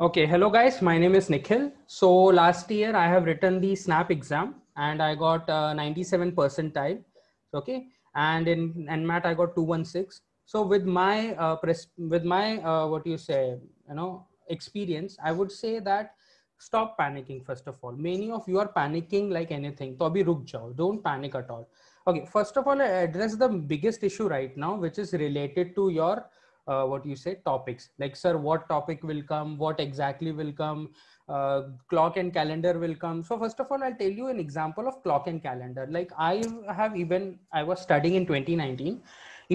Okay, hello guys, my name is Nikhil. So last year I have written the SNAP exam and I got uh, 97 percentile, okay? And in NMAT I got 216. So with my, uh, pres with my uh, what do you say, you know, experience, I would say that stop panicking first of all. Many of you are panicking like anything. So abhi ruk jao, don't panic at all. Okay, first of all, I address the biggest issue right now, which is related to your uh, what you say topics like sir what topic will come what exactly will come uh, clock and calendar will come so first of all i'll tell you an example of clock and calendar like i have even i was studying in 2019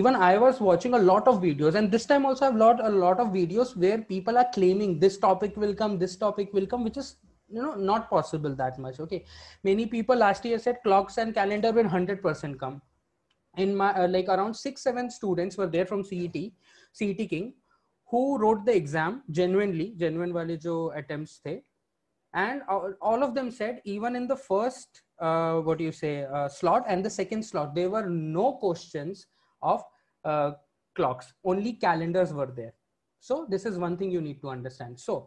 even i was watching a lot of videos and this time also i've lot a lot of videos where people are claiming this topic will come this topic will come which is you know not possible that much okay many people last year said clocks and calendar will 100% come in my uh, like around 6 7 students were there from cet CET King, who wrote the exam genuinely genuine wale jo attempts the and all of them said even in the first uh, what do you say uh, slot and the second slot there were no questions of uh, clocks only calendars were there so this is one thing you need to understand so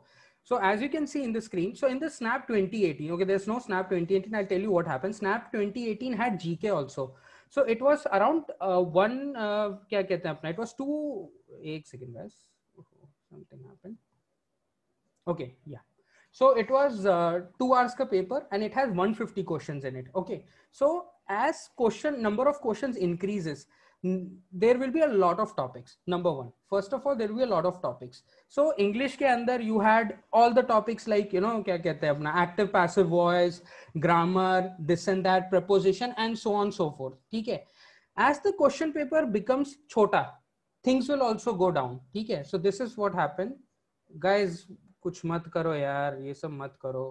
so as you can see in the screen so in the snap 2018 okay there's no snap 2018 i'll tell you what happened snap 2018 had gk also so it was around uh, one. Uh, क्या कहते हैं अपना it was to एक second guys something happened okay so it was uh, two hours ka paper and it has 150 questions in it okay so as question number of questions increases there will be a lot of topics number one first of all there will lot of topics so English के अंदर you had all the topics like you know क्या कहते हैं अपना active passive voice grammar this and that preposition and so on so forth ठीक है as the question paper becomes छोटा things will also go down ठीक है so this is what happen guys कुछ मत करो यार ये सब मत करो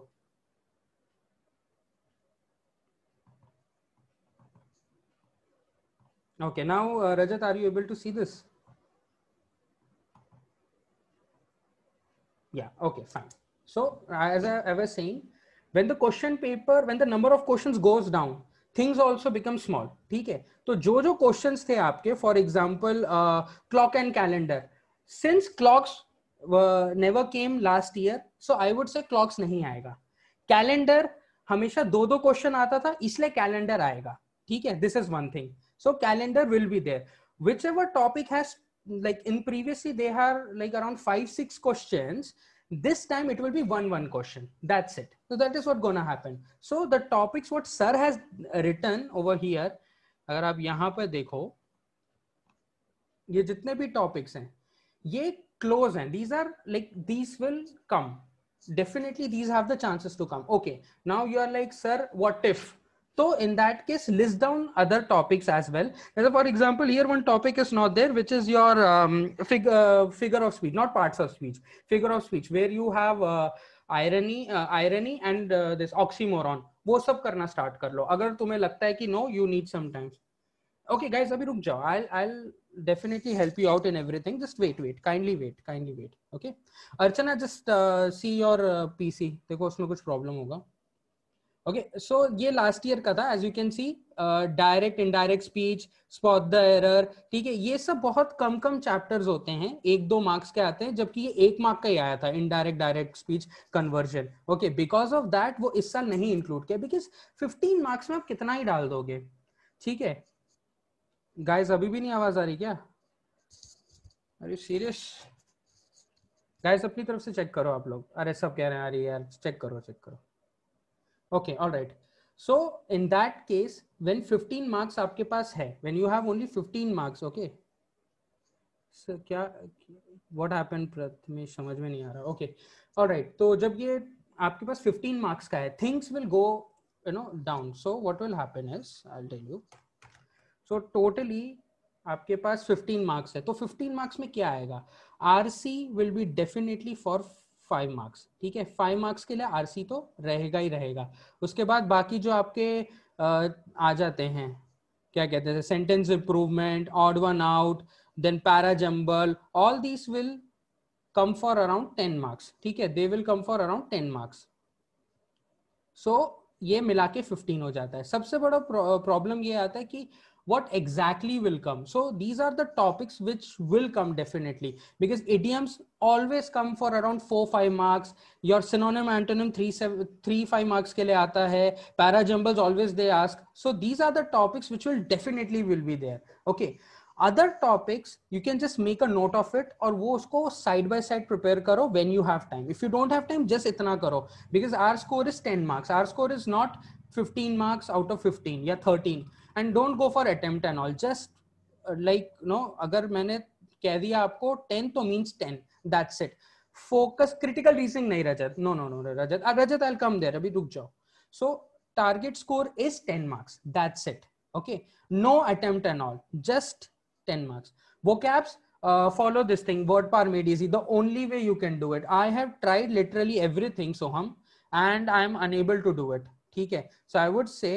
Okay, now uh, Rajat, are you able to see this? Yeah, okay, fine. So uh, as I, I was saying, when the question paper, when the number of questions goes down, things also become small ठीक है तो जो जो question थे आपके for example clock and calendar since clocks never came last year so I would say clocks नहीं आएगा calendar हमेशा दो दो क्वेश्चन आता था इसलिए कैलेंडर आएगा ठीक है this is one thing So calendar will be there. Whichever topic has like in previously they have like around five, six questions. This time it will be one, one question. That's it. So that is what gonna happen. So the topics what sir has written over here, अगर आप यहाँ these are ये जितने भी topics हैं ये close हैं these are like These will come definitely these have the chances to come okay now you are like sir what if So in that case, list down other topics as well. For example, here one topic is not there, which is your um, fig, uh, figure of speech, not parts of speech, figure of speech, where you have uh, irony, uh, irony and this oxymoron. वो सब करना start कर लो अगर तुम्हें लगता है कि no, you need sometimes. Okay, guys, अभी रुक जाओ. I'll I'll definitely help you out in everything. Just wait, wait, kindly wait, kindly wait. Okay, Archana, just see your PC. देखो उसमें कुछ problem होगा. ओके सो ये लास्ट ईयर का था as you can see direct indirect speech spot the error ठीक है ये सब बहुत कम कम चैप्टर्स होते हैं एक दो मार्क्स के आते हैं जबकि ये एक मार्क का ही आया था indirect direct speech conversion okay because of that वो इस साल नहीं इंक्लूड किया बिकॉज फिफ्टीन मार्क्स में आप कितना ही डाल दोगे ठीक है गाइज अभी भी नहीं आवाज आ रही क्या अरे सीरियस गाइज अपनी तरफ से चेक करो आप लोग अरे सब कह रहे हैं अरे यार चेक करो चेक करो okay all right so in that case when 15 marks आपके पास है when you have only 15 marks okay sir क्या व्हाट हैपन प्रथमेश समझ में नहीं आ रहा ओके ऑल राइट तो जब ये आपके पास 15 मार्क्स का है things will go you know down so what will happen is I tell you so totally आपके पास 15 मार्क्स है तो फिफ्टीन मार्क्स में क्या आएगा R C will be definitely for five marks ठीक है फाइव मार्क्स के लिए आरसी तो रहेगा ही रहेगा उसके बाद बाकी जो आपके आ जाते हैं क्या कहते हैं sentence improvement odd one out then para jumble all this will come for around ten marks ठीक है they will come for around ten marks so ये मिला के फिफ्टीन हो जाता है सबसे बड़ा प्रॉब्लम ये आता है कि what exactly will come so these are the topics which will come definitely because idioms always come for around 4 5 marks your synonym antonym 3 7 3 5 marks ke liye aata hai para jumbles always they ask so these are the topics which will definitely will be there okay other topics you can just make a note of it or वो उसको side by side prepare करो when you have time if you don't have time just इतना करो because our score is 10 marks our score is not 15 marks out of 15 Yeah, 13 and don't go for attempt and all just like no अगर मैंने कह दिया आपको ten तो means ten that's it focus critical reasoning नहीं Rajat no no no Rajat Rajat I come there अभी रुक जाओ so target score is 10 marks that's it okay no attempt and all just 10 marks vocabs uh, follow this thing word par made easy the only way you can do it i have tried literally everything soham and i am unable to do it theek so i would say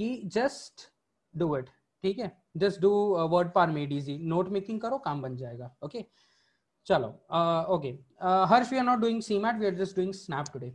ki just do it ठीक है just do word power made easy note making करो काम बन जाएगा okay okay? चलो okay Harsh we are not doing CMAT we are just doing SNAP today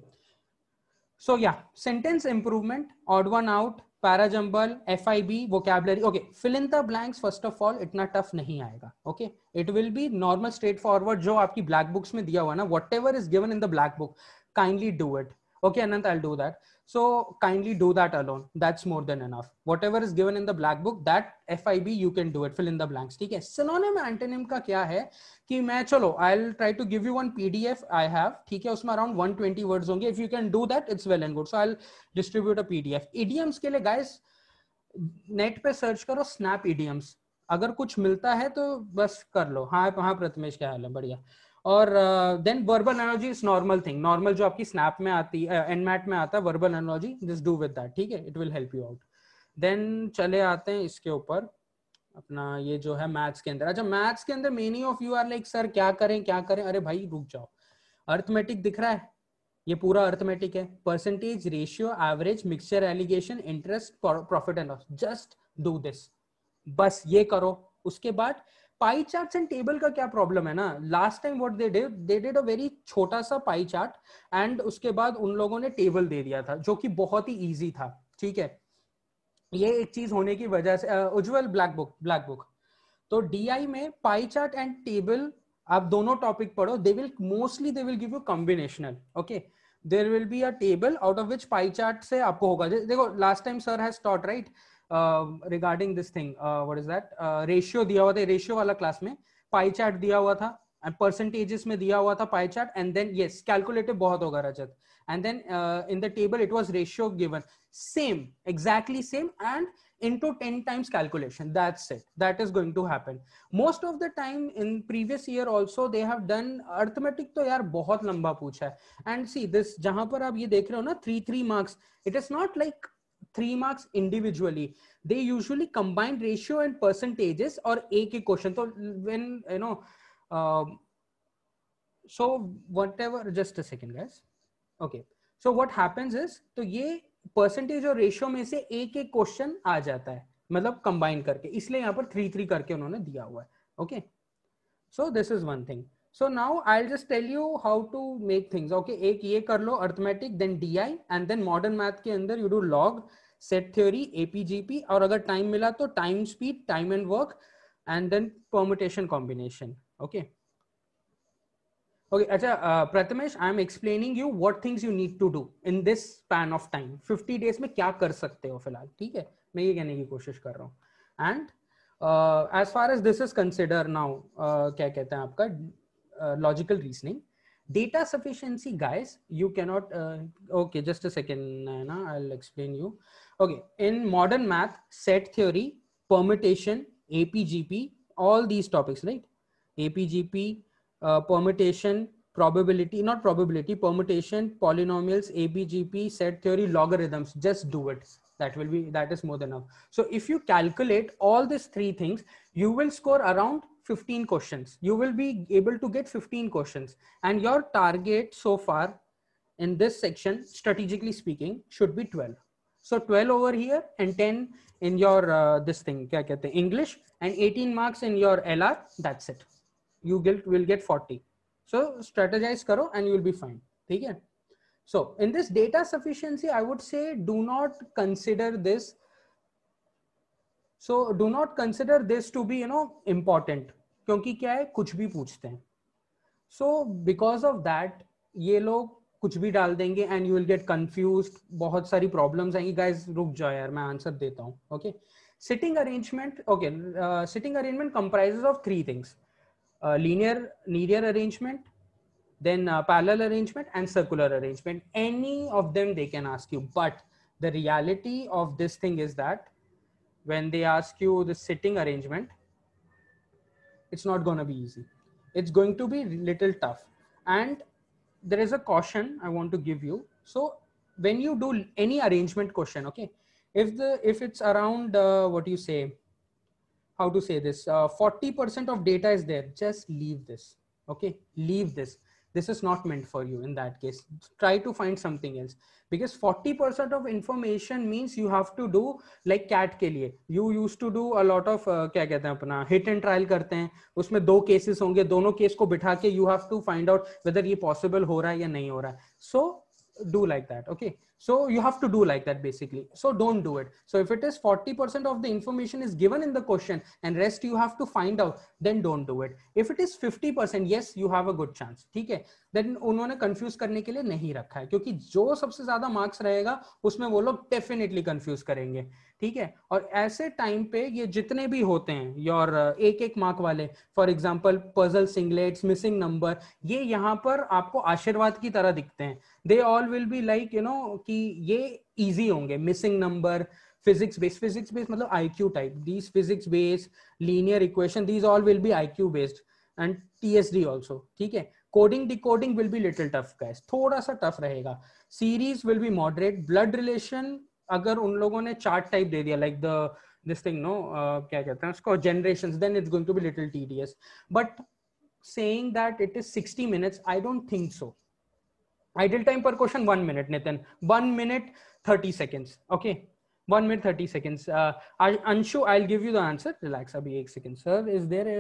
so या sentence improvement odd one out para jumble F I B वो vocabulary okay fill in the blanks first of all इतना tough नहीं आएगा okay it will be normal straightforward जो आपकी black books में दिया हुआ ना whatever is given in the black book kindly do it okay Anant I do that So kindly do that alone. That's more than enough. Whatever is given in the black book, that FIB you can do it. Fill in the blanks. theek hai Synonym antonym ka kya hai ki मैं chalo I'll try to give you one PDF I have. theek hai usme around 120 words honge If you can do that, it's well and good. So I'll distribute a PDF. Idioms ke liye guys net pe search karo snap idioms agar kuch milta hai to bas kar lo ha ha प्रथमेश kya hal hai badhiya और then verbal energy is normal thing normal जो आपकी snap में आती है NMAT में आता है verbal energy just do with that ठीक है it will help you out then चले आते हैं इसके ऊपर अपना ये जो है मैथ्स के अंदर अच्छा मैथ्स के अंदर many of you are like sir क्या करें क्या करें अरे भाई रुक जाओ अर्थमेटिक दिख रहा है ये पूरा अर्थमेटिक है percentage ratio average mixture alligation interest profit and loss just do this बस ये करो उसके बाद पाई चार्ट्स एंड टेबल का क्या प्रॉब्लम है ना last time what they did they did a very छोटा सा पाई चार्ट एंड उसके बाद उन लोगों ने टेबल दे दिया था जो कि बहुत ही इजी था ठीक है ये एक चीज होने की वजह से Ujjwal black book black book तो डीआई में पाई चार्ट एंड टेबल आप दोनों टॉपिक पढ़ो they will mostly they will give you combinational okay there will be a table out of which pie chart से आपको होगा देखो last time sir has taught right regarding this thing what is that ratio दिया हुआ था ratio वाला class में pie chart दिया हुआ था एंड परसेंटेजेस में दिया हुआ था pie chart and then yes calculative बहुत होगा Rajat and then in the table it was ratio given same exactly same and into 10 times calculation that's it that is going to happen most of the time in previous year also they have done arithmetic to yaar bahut lamba pucha hai and see this jahan par aap ye dekh rahe ho na 3 3 marks it is not like three marks individually they usually combined ratio and percentages और एक ही question तो when you know so whatever just second guys okay so what happens is तो ये percentage और ratio में से एक एक क्वेश्चन आ जाता है मतलब कंबाइन करके इसलिए यहाँ पर थ्री थ्री करके उन्होंने दिया हुआ है okay so this is one thing so now I just tell you how to make things okay एक ये कर लो arithmetic then D and then modern math के अंदर you do log set theory AP GP और अगर टाइम मिला तो time speed time and work and then permutation combination okay okay अच्छा Prathamesh I am explaining you what things you need to do in this span of time 50 days में क्या कर सकते हो फिलहाल ठीक है मैं ये कहने की कोशिश कर रहा हूँ and as far as this is consider now क्या कहते हैं आपका Uh, logical reasoning data sufficiency guys you cannot uh, okay just a second Nayana, i'll explain you okay in modern math set theory permutation apgp all these topics right apgp uh, permutation probability not probability permutation polynomials apgp set theory logarithms just do it that will be that is more than enough so if you calculate all these three things you will score around 15 questions. You will be able to get 15 questions. And your target so far in this section, strategically speaking, should be 12. So 12 over here and 10 in your uh, this thing, kya kehte, English and 18 marks in your LR. That's it. You get, will get 40. So strategize karo and you will be fine. Okay? So in this data sufficiency, I would say do not consider this so do not consider this to be, you know, important. क्योंकि क्या है कुछ भी पूछते हैं so because of that ये लोग कुछ भी डाल देंगे and you will get confuse बहुत सारी प्रॉब्लम्स आएंगी गाइज रुक जाओ यार मैं आंसर देता हूँ okay sitting arrangement okay sitting arrangement comprise of three things linear nearer arrangement then parallel arrangement and circular arrangement any of them they can ask you but the reality of this thing is that when they ask you the sitting arrangement it's not going to be easy it's going to be little tough and there is a caution i want to give you so when you do any arrangement question okay if the if it's around uh, what do you say how to say this 40% uh, of data is there just leave this okay leave this this is not meant for you in that case try to find something else because 40% of information means you have to do like cat ke liye you used to do a lot of uh, क्या कहते हैं अपना hit and trial karte hain usme do cases honge dono case ko bitha ke you have to find out whether ye possible ho raha hai ya nahi ho raha so do like that okay so you have to do like that basically so don't do it so if it is 40% of the information is given in the question and rest you have to find out then don't do it if it is 50% yes you have a good chance ठीक है then उन्होंने confuse करने के लिए नहीं रखा है क्योंकि जो सबसे ज्यादा marks रहेगा उसमें वो लोग definitely confuse करेंगे ठीक है और ऐसे टाइम पे ये जितने भी होते हैं योर एक एक मार्क वाले for example puzzle singlet missing number ये यहाँ पर आपको आशीर्वाद की तरह दिखते हैं they all will be like you know कि ये इजी होंगे missing number physics based physics based मतलब I Q type these physics based linear equation these all will be I Q based and T S D also ठीक है coding decoding will be little tough guys थोड़ा सा tough रहेगा series will be moderate blood relation अगर उन लोगों ने chart type दे दिया like the this thing no क्या कहते हैं उसको generation then it's going to be little tedious but saying that it is 60 minutes I don't think so ideal time per question 1 minute nathan 1 minute 30 seconds okay 1 minute 30 seconds uh, I, sure i'll give you the answer relax abhi 8 seconds sir is there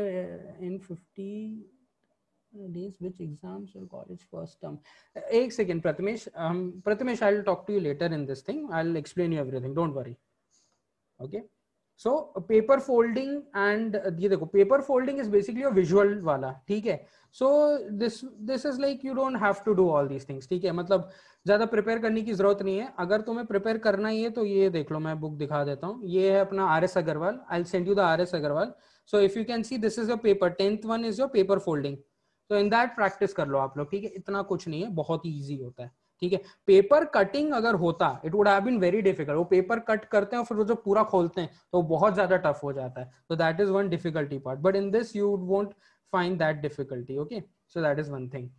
in 50 days which exams or college first term uh, एक second prathamesh um, prathamesh i'll talk to you later in this thing i'll explain you everything don't worry okay सो paper folding एंड ये देखो paper folding is basically a visual वाला ठीक है so this this is like you don't have to do all these things ठीक है मतलब ज्यादा प्रिपेयर करने की जरूरत नहीं है अगर तुम्हें प्रिपेयर करना ही है तो ये देख लो मैं बुक दिखा देता हूँ ये है अपना R S Agarwal I send you the R S Agarwal so if you can see this is your paper tenth one is your paper folding तो इन दैट प्रैक्टिस कर लो आप लोग ठीक है इतना कुछ नहीं है बहुत ही ईजी होता है ठीक है पेपर कटिंग अगर होता it would have been very difficult वो पेपर कट करते हैं और फिर वो जो पूरा खोलते हैं तो बहुत ज्यादा टफ हो जाता है तो that is one difficulty part but in this you won't find that difficulty okay so that is one thing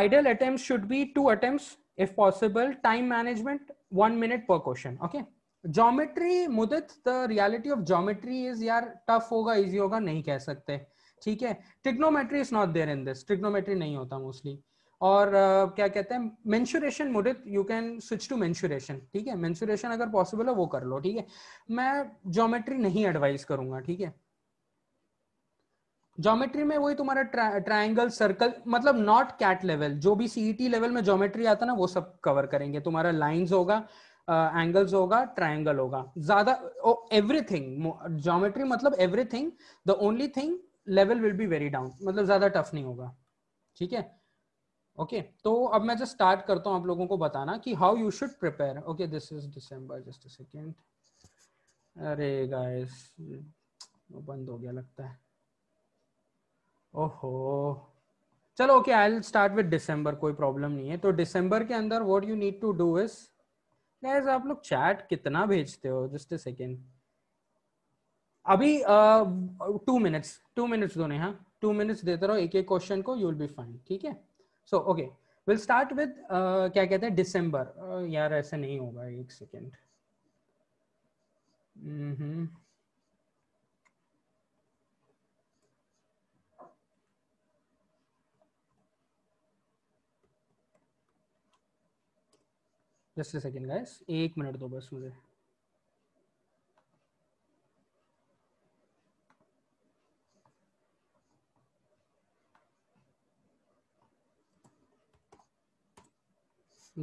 ideal attempt should be to attempt if possible time management one minute per question okay geometry Mudit the reality of geometry is यार tough होगा easy होगा नहीं कह सकते ठीक है trigonometry is not there in this trigonometry नहीं होता मोस्टली और uh, क्या कहते हैं mensuration Mudit you can switch to mensuration ठीक है मेंशुरेशन अगर पॉसिबल है वो कर लो ठीक है मैं ज्योमेट्री नहीं एडवाइस करूंगा ठीक है ज्योमेट्री में वही तुम्हारा ट्राइंगल ट्रायंगल सर्कल मतलब नॉट कैट लेवल जो भी सीईटी लेवल e में ज्योमेट्री आता ना वो सब कवर करेंगे तुम्हारा लाइंस होगा एंगल्स uh, होगा ट्रायंगल होगा ज्यादा एवरीथिंग ज्योमेट्री मतलब everything the only thing level will be very down मतलब ज़्यादा टफ नहीं होगा ठीक है ओके okay, तो अब मैं जस्ट स्टार्ट करता हूँ आप लोगों को बताना कि how you should prepare okay this is December just second अरे गाइस बंद हो गया लगता है ओहो चलो okay I start with December कोई प्रॉब्लम नहीं है तो डिसम्बर के अंदर what you need to do is guys आप लोग चैट कितना भेजते हो जस्ट अ सेकेंड अभी टू मिनट्स टू मिनट्स दोनों हाँ टू मिनट्स देते रहो एक एक क्वेश्चन को यू विल बी फाइन ठीक है so okay will start with क्या कहते हैं डिसम्बर uh, यार ऐसे नहीं होगा एक सेकेंड जस्ट सेकेंड गाइस एक मिनट दो बस मुझे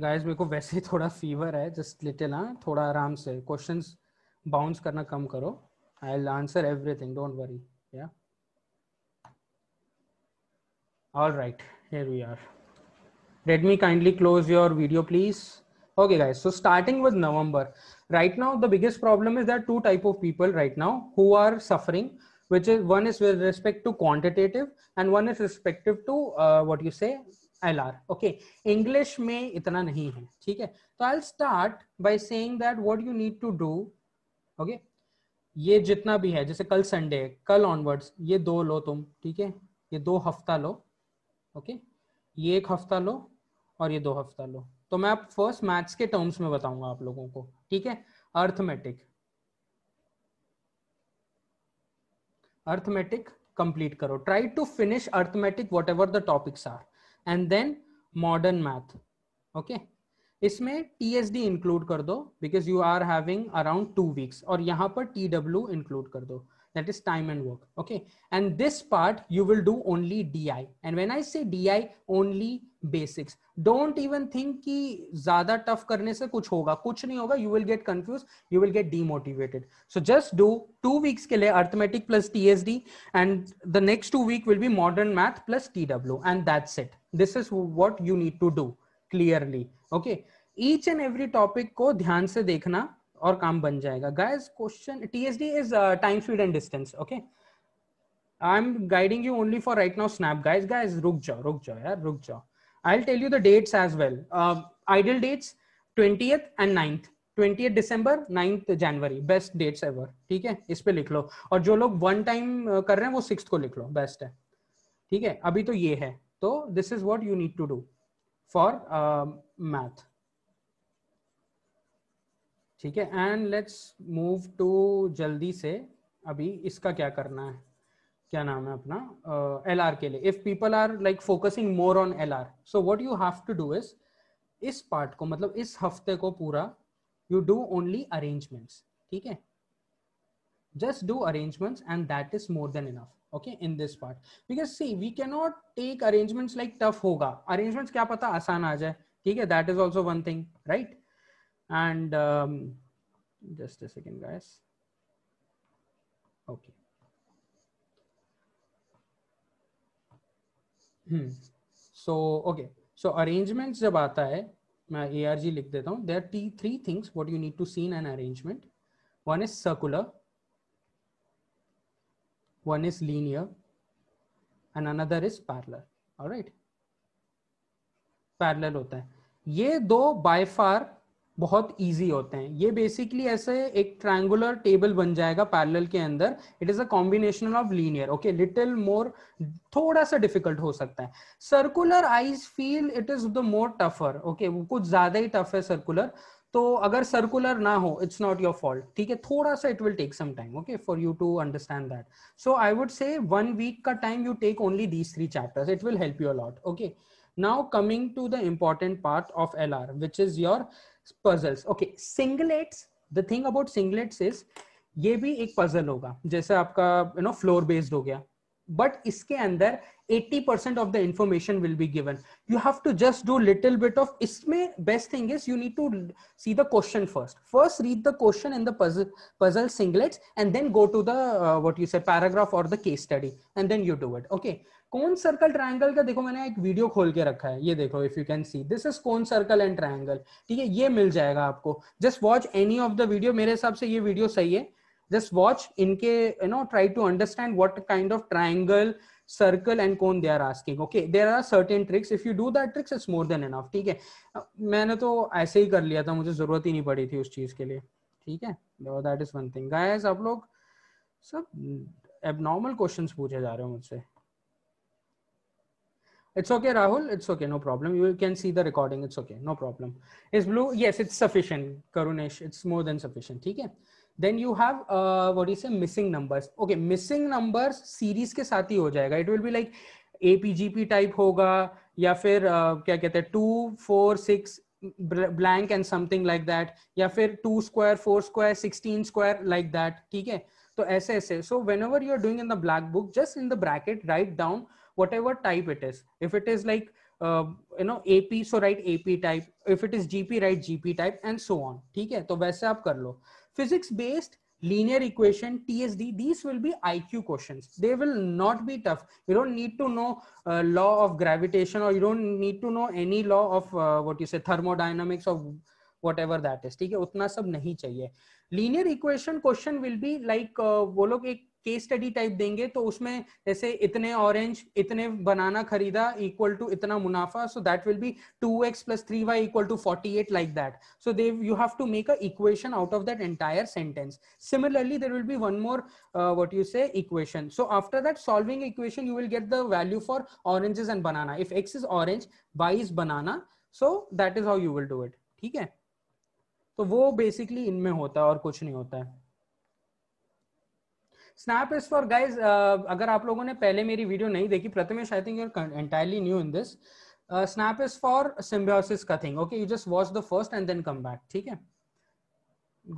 गाइस मेरे को वैसे थोड़ा फीवर है जस्ट लिटिल हाँ थोड़ा आराम से क्वेश्चंस बाउंस करना कम करो I will answer everything don't worry yeah all right here we are let me kindly close your video please okay guys so starting with November right now the biggest problem is that two type of people right now who are suffering which is one is with respect to quantitative and one is respective to uh, what you L R okay English में इतना नहीं है ठीक है तो I start by saying that you need to do okay ये जितना भी है जैसे कल संडे कल ऑनवर्ड्स ये दो लो तुम ठीक है ये दो हफ्ता लो ओके okay? ये एक हफ्ता लो और ये दो हफ्ता लो तो मैं आप फर्स्ट मैथ्स के टर्म्स में बताऊंगा आप लोगों को ठीक है अर्थमेटिक अर्थमेटिक कंप्लीट करो try to finish arithmetic whatever the topics are And then modern math, okay. इसमें T include D because you are having around two weeks. Or two weeks और यहाँ पर that is time and work okay and this part you will do only di and when i say di only basics don't even think ki zada tough karne se kuch hoga kuch nahi hoga you will get confused you will get demotivated so just do 2 weeks ke liye arithmetic plus tsd and the next 2 week will be modern math plus tw and that's it this is what you need to do clearly okay each and every topic को ध्यान से देखना और काम बन जाएगा guys question T D is time speed and distance okay I am guiding you only for right now snap guys guys रुक जाओ रुक जाओ यार रुक जाओ I tell you the dates as well ideal dates twentieth and ninth 20th December 9th January best dates ever ठीक है इस पे लिख लो और जो लोग वन टाइम uh, कर रहे हैं वो सिक्स को लिख लो बेस्ट है ठीक है अभी तो ये है So तो this is what you need to do for math um, math. ठीक है एंड लेट्स मूव टू जल्दी से अभी इसका क्या करना है क्या नाम है अपना एल uh, आर के लिए if people are like focusing more on L R so what you have to do is इस पार्ट को मतलब इस हफ्ते को पूरा यू डू ओनली अरेंजमेंट्स ठीक है just do arrangements and that is more than enough okay in this part because see we cannot take arrangements like tough hoga arrangements kya pata aasan aa jaye theek hai that is also one thing right and um, just a second guys okay hmm so okay so arrangements jab aata hai मैं A R G लिख देता हूँ there टी three things what you need to seen an arrangement one is circular one is linear and another is parallel all right parallel hota hai ye do by far बहुत easy होते हैं ये basically ऐसे एक triangular table बन जाएगा parallel के अंदर it is a combination of linear okay little more थोड़ा सा डिफिकल्ट हो सकता है सर्कुलर आईज feel it is the more tougher okay वो कुछ ज्यादा ही टफ है सर्कुलर तो अगर सर्कुलर ना हो इट्स नॉट योर फॉल्ट ठीक है थोड़ा सा it will take some time okay for you to understand that so I would say one week का time you take only these three chapters it will help you a lot okay now coming to the important part of L R which is your puzzles okay singlets the thing about singlets is ये भी एक puzzle होगा जैसे आपका you know floor based हो गया but इसके अंदर 80% of the information will be given. You have to just do little bit of isme. Best thing is you need to see the question first. First read the question in the puzzle, puzzle singlets and then go to the uh, what you say paragraph or the case study and then you do it. Okay. Cone, circle, triangle. का देखो मैंने एक video खोल के रखा है ये देखो If you can see, this is cone, circle and triangle. ठीक है ये मिल जाएगा आपको Just watch any of the video. मेरे हिसाब से ये वीडियो सही है just watch in case you know try to understand what kind of triangle circle and कौन they are asking okay there are certain tricks if you do that tricks it's more than enough ठीक है uh, मैंने तो ऐसे ही कर लिया था मुझे जरूरत ही नहीं पड़ी थी उस चीज के लिए ठीक है that is one thing guys आप लोग सब एबनॉर्मल क्वेश्चंस पूछे जा रहे हो मुझसे it's okay Rahul it's okay no problem you can see the recording it's okay no problem is blue yes it's sufficient Karunesh it's more than sufficient ठीक है then you uh, what is a missing numbers okay missing numbers series के साथ ही ho jayega it will be like apgp type होगा या फिर uh, kya kehte हैं two four six blank and something like that या फिर two square four square sixteen square like that ठीक है तो ऐसे ऐसे so whenever you are doing in the black book just in the bracket write down whatever type it is if it is like you know AP so write AP type if it is GP write GP type and so on ठीक है तो वैसे आप कर लो physics based linear equation tsd these will be iq questions they will not be tough you don't need to know uh, law of gravitation or you don't need to know any law of uh, what you say thermodynamics of whatever that is theek hai utna sab nahi chahiye linear equation question will be like uh, wo log ek case study type देंगे तो उसमें जैसे इतने orange इतने बनाना खरीदा equal to इतना मुनाफा so that will be 2x 3y equal to 48 like that so they you have to make a equation out of that entire sentence similarly there will be one more what you say equation so after that solving equation you will get the value for oranges and banana if X is orange y is banana so that is how you will do it ठीक है तो वो basically इनमें होता है और कुछ नहीं होता है स्नैप इज फॉर गाइज अगर आप लोगों ने पहले मेरी वीडियो नहीं देखी Prathamesh I think you're entirely new in this snap is for Symbiosis का thing okay you just watch the first and then come back ठीक है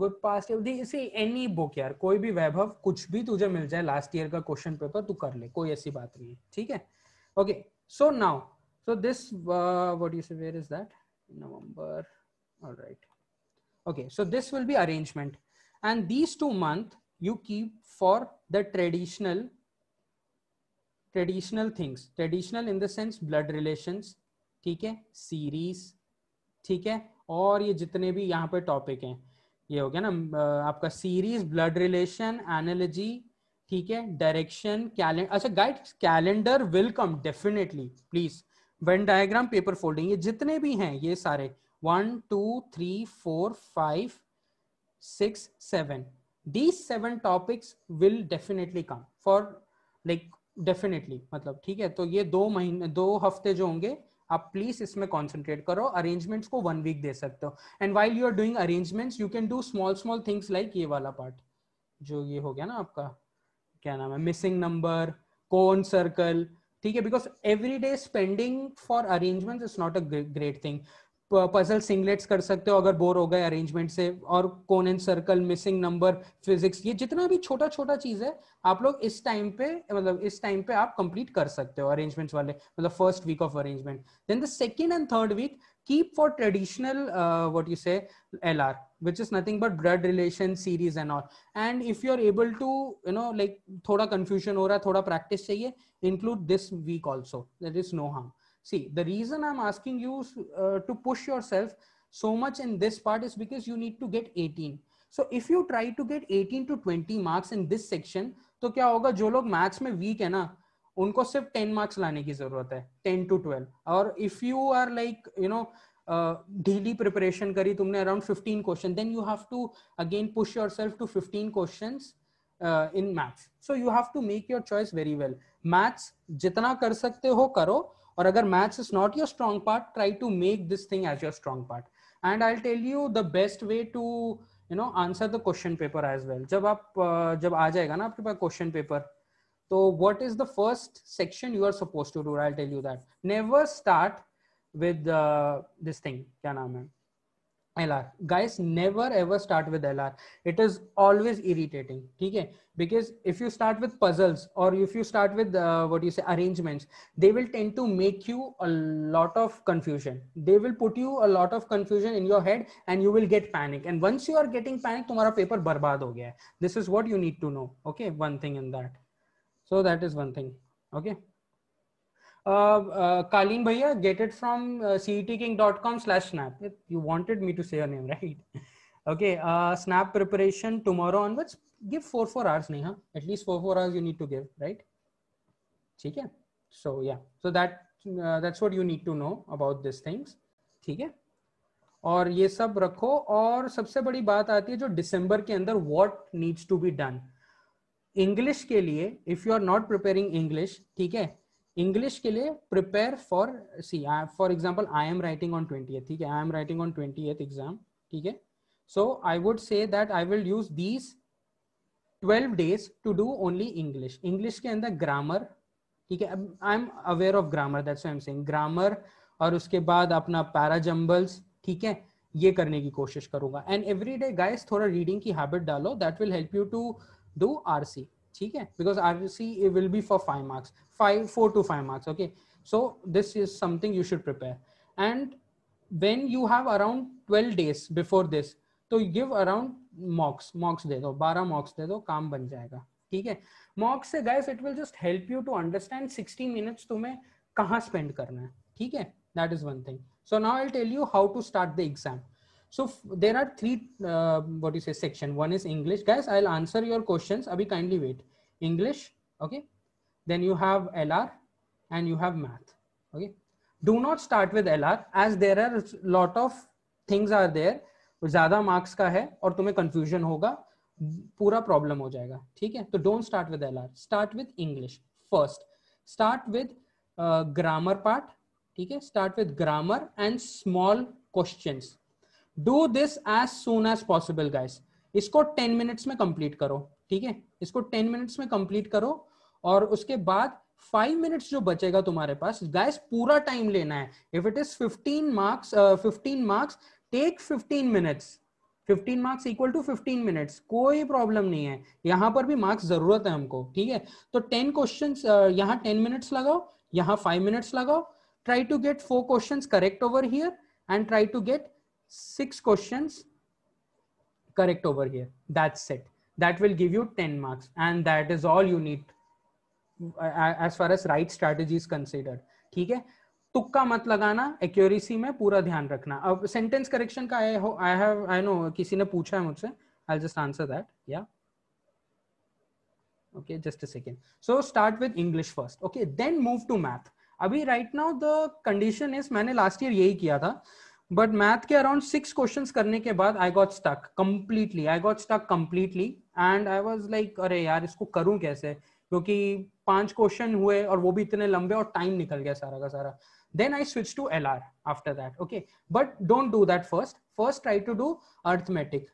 गुड पास इसी एनी बुक यार कोई भी वैभव कुछ भी तुझे मिल जाए लास्ट ईयर का क्वेश्चन पेपर तू कर ले कोई ऐसी बात नहीं है ठीक है okay so now so this what you say where is that November all right okay so this will be arrangement and these two month you keep for the traditional traditional things traditional in the sense blood relations ठीक है series ठीक है और ये जितने भी यहाँ पे टॉपिक हैं ये हो गया ना आपका सीरीज ब्लड रिलेशन एनालॉजी ठीक है डायरेक्शन कैलेंडर अच्छा guide calendar will come definitely please one diagram paper folding ये जितने भी हैं ये सारे one two three four five six seven these seven topics will definitely come for like definitely मतलब ठीक है तो ये दो महीने दो हफ्ते जो होंगे आप प्लीज इसमें कॉन्सेंट्रेट करो अरेंजमेंट्स को वन वीक दे सकते हो and while you are doing arrangements you can do small small things like ये वाला पार्ट जो ये हो गया ना आपका क्या नाम है मिसिंग नंबर कोन सर्कल ठीक है because every day spending for arrangement is not a great thing puzzle singlets कर सकते हो अगर बोर हो गए अरेंजमेंट से और cone and circle missing number physics ये जितना भी छोटा छोटा चीज है आप लोग इस टाइम पे मतलब इस टाइम पे आप कंप्लीट कर सकते हो अरेंजमेंट्स वाले मतलब first week of arrangement then the second and third week keep for traditional what you say L R which is nothing but blood relation series and all and if you are able to you know like थोड़ा confusion हो रहा है थोड़ा practice चाहिए include this week also that is no harm see the reason i'm asking you uh, to push yourself so much in this part is because you need to get 18 so if you try to get 18 to 20 marks in this section to kya hoga jo log maths mein weak hai na unko sirf 10 marks lane ki zarurat hai 10 to 12 or if you are like you know uh, daily preparation kari tumne around 15 questions. then you have to again push yourself to 15 questions uh, in maths so you have to make your choice very well maths jitna kar sakte ho karo और अगर maths is not your strong part try to make this thing as your strong part and I tell you the best way to you know answer the question paper as well जब आप uh, जब आ जाएगा ना आपके पास question paper तो what is the first section you are suppose to do I tell you that never start with this thing क्या नाम है LR. Guys, never ever start with LR. It is always irritating. Okay? Because if you start with puzzles or if you start with uh, what you say arrangements, they will tend to make you a lot of confusion. They will put you a lot of confusion in your head and you will get panic. And once you are getting panic, tomorrow paper barbad ho gaya. This is what you need to know. Okay, one thing in that. So that is one thing. Okay. Kalin भैया get it from CT king dot com slash snap you wanted me to say name right okay snap preparation tomorrow onwards give four four hours नहीं हाँ at least four four hours you need to give right ठीक है so yeah so that that's what you need to know about this things ठीक है और ये सब रखो और सबसे बड़ी बात आती है जो डिसम्बर के अंदर what needs to be done English के लिए if you are not preparing English ठीक है इंग्लिश के लिए prepare for see for example I am writing on twenty ठीक है I am writing on twenty exam ठीक है so I would say that I will use these twelve days to do only English English के अंदर grammar ठीक है I am aware of grammar that's I am saying grammar और उसके बाद अपना पैराजम्बल्स ठीक है ये करने की कोशिश करूंगा एंड एवरी डे गाइस थोड़ा रीडिंग की हैबिट डालो that will help you to do RC ठीक है because R C will be for five marks five four to five marks okay so this is something you should prepare and when you have around twelve days before this तो give around mocks mocks दे दो बारह मॉक्स दे दो काम बन जाएगा ठीक है मॉक्स से guys it will just help you to understand sixty minutes तुम्हें कहाँ स्पेंड करना है ठीक है that is one thing so now I tell you how to start the exam so there are three uh, what do you say section one is english guys i'll answer your questions abhi kindly wait english okay then you have lr and you have math okay do not start with lr as there are lot of things are there zyada marks ka hai aur tumhe confusion hoga pura problem ho jayega theek hai so don't start with lr start with english first start with uh, grammar part ठीक है start with grammar and small questions do this as soon as possible guys इसको ten minutes में complete करो ठीक है इसको ten minutes में complete करो और उसके बाद फाइव मिनट्स जो बचेगा तुम्हारे पास गाइस पूरा टाइम लेना है if it is fifteen marks fifteen marks take fifteen minutes 15 marks equal to 15 minutes कोई प्रॉब्लम नहीं है यहाँ पर भी मार्क्स जरूरत है हमको ठीक है तो 10 क्वेश्चंस uh, यहाँ 10 मिनट्स लगाओ यहाँ 5 मिनट्स लगाओ try to get four questions correct over here and try to get six questions correct over here. That's it. That will give you 10 marks and that is all you need as far as right strategy is considered. theek hai tukka mat lagana accuracy mein pura dhyan rakhna ab sentence correction ka i have i know kisi ne pucha hai mujhse i'll just answer that yeah okay just a second so start with english first okay then move to math अभी right now the condition is मैंने last year यही किया था but math के around six question करने के बाद I got stuck completely I got stuck completely and I was like अरे यार इसको करूँ कैसे क्योंकि पांच क्वेश्चन हुए और वो भी इतने लंबे और टाइम निकल गया सारा का सारा then I switch to L R after that okay but don't do that first first try to do arithmetic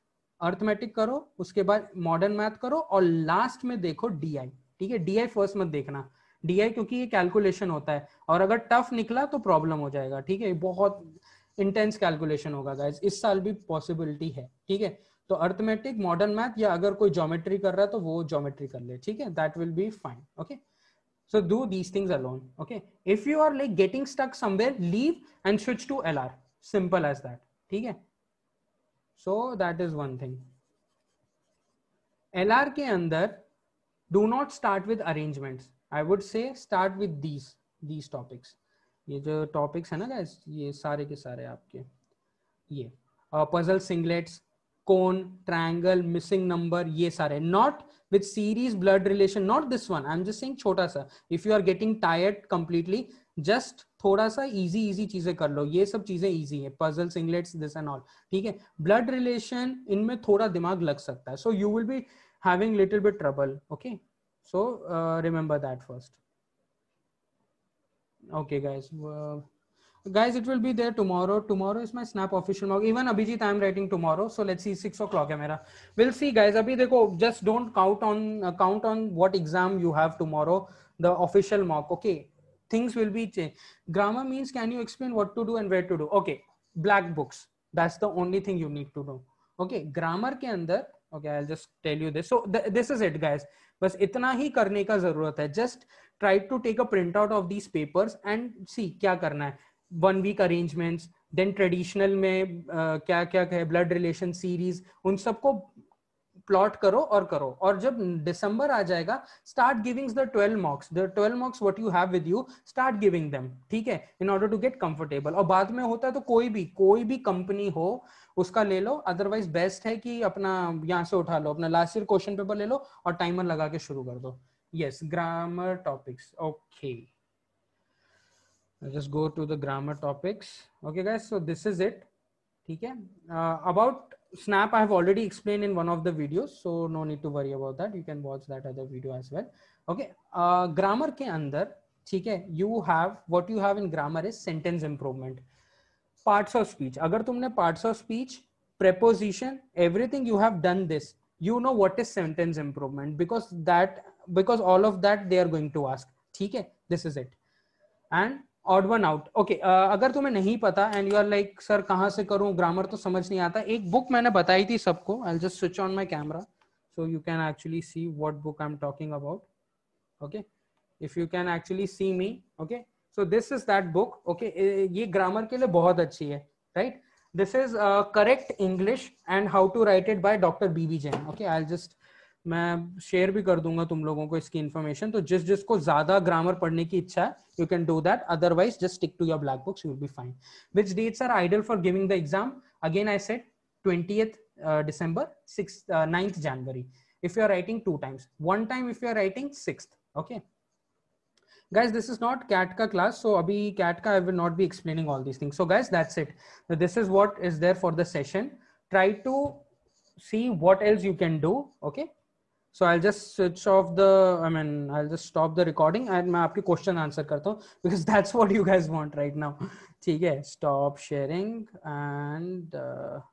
arithmetic करो उसके बाद मॉडर्न मैथ करो और लास्ट में देखो डी आई ठीक है डी आई फर्स्ट मत देखना डी आई क्योंकि ये कैलकुलेशन होता है और अगर टफ निकला तो प्रॉब्लम हो जाएगा ठीक है बहुत इंटेंस कैलकुलेशन होगा गाइज इस साल भी पॉसिबिलिटी है ठीक है तो अर्थमेटिक मॉडर्न मैथ या अगर कोई ज्योमेट्री कर रहा है तो वो ज्योमेट्री कर ले ठीक है that will be fine okay so do these things alone okay if you are like getting stuck somewhere leave and switch to lr simple as that theek hai so that is one thing lr ke andar do not start with arrangements i would say start with these these topics ये जो topics है ना gas ये सारे के सारे आपके ये puzzle singlets cone triangle missing number ये सारे not with series blood relation not this one I am just sing छोटा सा if you are getting tired completely just थोड़ा सा इजी इजी चीजें कर लो ये सब चीजें इजी है puzzle singlets this and all ठीक है ब्लड रिलेशन इनमें थोड़ा दिमाग लग सकता है so you will be having little bit trouble okay so remember that first okay guys uh, guys it will be there tomorrow tomorrow is my snap official mug even abhijit i am writing tomorrow so let's see 6 o'clock hai mera we'll see guys abhi dekho just don't count on uh, count on what exam you have tomorrow the official mock okay things will be changed grammar means can you explain what to do and where to do okay black books that's the only thing you need to know okay grammar ke andar okay i'll just tell you this so th this is it guys बस इतना ही करने का जरूरत है just try to take a print out of these papers and see क्या करना है one week arrangements then traditional में uh, क्या क्या है ब्लड रिलेशन सीरीज उन सबको प्लॉट करो और करो और जब दिसंबर आ जाएगा start giving the twelve mocks the twelve mocks what you have with you start giving them ठीक है in order to get comfortable और बाद में होता है तो कोई भी कोई भी कंपनी हो उसका ले लो अदरवाइज बेस्ट है कि अपना यहाँ से उठा लो अपना लास्ट ईयर क्वेश्चन पेपर ले लो और टाइमर लगा के शुरू कर दो yes grammar topics okay I'll just go to the grammar topics okay guys so this is it okay uh, about snap i have already explained in one of the videos so no need to worry about that you can watch that other video as well okay uh, grammar ke andar ठीक you have what you have in grammar is sentence improvement parts of speech अगर तुमने parts of speech, preposition everything you have done this you know what is sentence improvement because that because all of that they are going to ask ठीक है this is it and odd one out okay अगर तुम्हें नहीं पता and you are like sir कहाँ से करूँ grammar तो समझ नहीं आता एक बुक मैंने बताई थी सबको I just switch on my camera so you can actually see what book I am talking about okay if you can actually see me okay so this is that book okay ये grammar के लिए बहुत अच्छी है right this is correct English and how to write it by doctor B B Jain okay I just मैं share भी कर दूंगा तुम लोगों को इसकी इन्फॉर्मेशन तो जिस जिसको ज्यादा ग्रामर पढ़ने की इच्छा है you can do that otherwise just stick to your black books you will be fine which dates are ideal for giving the exam again I set twentieth December, 6th, uh, 9th January. If you are writing two times, one time if you are writing 6th, okay. Guys, this is not CATCA class. So abhi CATCA, I will not be explaining all these things. So guys, that's it. So this is what is there for the session. Try to see what else you can do. Okay. So I just switch off the I mean I just stop the recording and मैं आपके question answer करता हूँ because that's what you guys want right now ठीक है stop sharing and